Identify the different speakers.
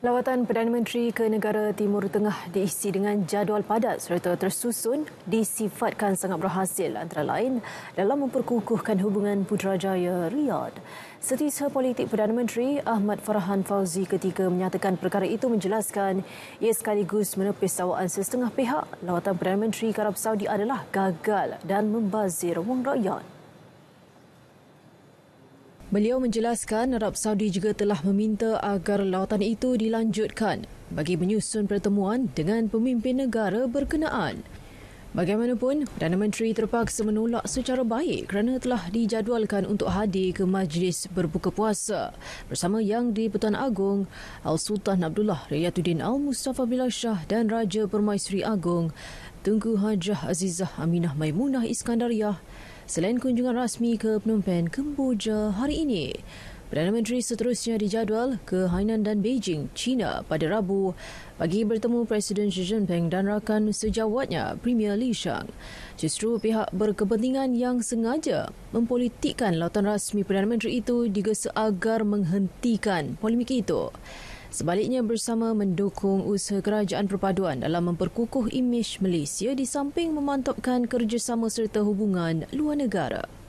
Speaker 1: Lawatan Perdana Menteri ke negara Timur Tengah diisi dengan jadual padat serta tersusun disifatkan sangat berhasil antara lain dalam memperkukuhkan hubungan Putrajaya Riyadh. Setiausaha politik Perdana Menteri Ahmad Farhan Fauzi ketika menyatakan perkara itu menjelaskan ia sekaligus menepis sawaan sesetengah pihak lawatan Perdana Menteri ke Arab Saudi adalah gagal dan membazir wang rakyat. Beliau menjelaskan Arab Saudi juga telah meminta agar lawatan itu dilanjutkan bagi menyusun pertemuan dengan pemimpin negara berkenaan. Bagaimanapun, Perdana Menteri terpaksa menolak secara baik kerana telah dijadualkan untuk hadir ke majlis berbuka puasa bersama Yang di-Pertuan Agong Al-Sultan Abdullah Riyatuddin Al-Mustafa Billah Shah dan Raja Permaisuri Agong Tengku Hajah Azizah Aminah Maimunah Iskandariah selain kunjungan rasmi ke Phnom Penh, Kemboja hari ini. Perdana Menteri seterusnya dijadual ke Hainan dan Beijing, China pada Rabu bagi bertemu Presiden Xi Jinping dan rakan sejawatnya Premier Li Shang. Justru pihak berkepentingan yang sengaja mempolitikkan lautan rasmi Perdana Menteri itu digesa agar menghentikan polemik itu. Sebaliknya bersama mendukung usaha kerajaan perpaduan dalam memperkukuh imej Malaysia di samping memantapkan kerjasama serta hubungan luar negara.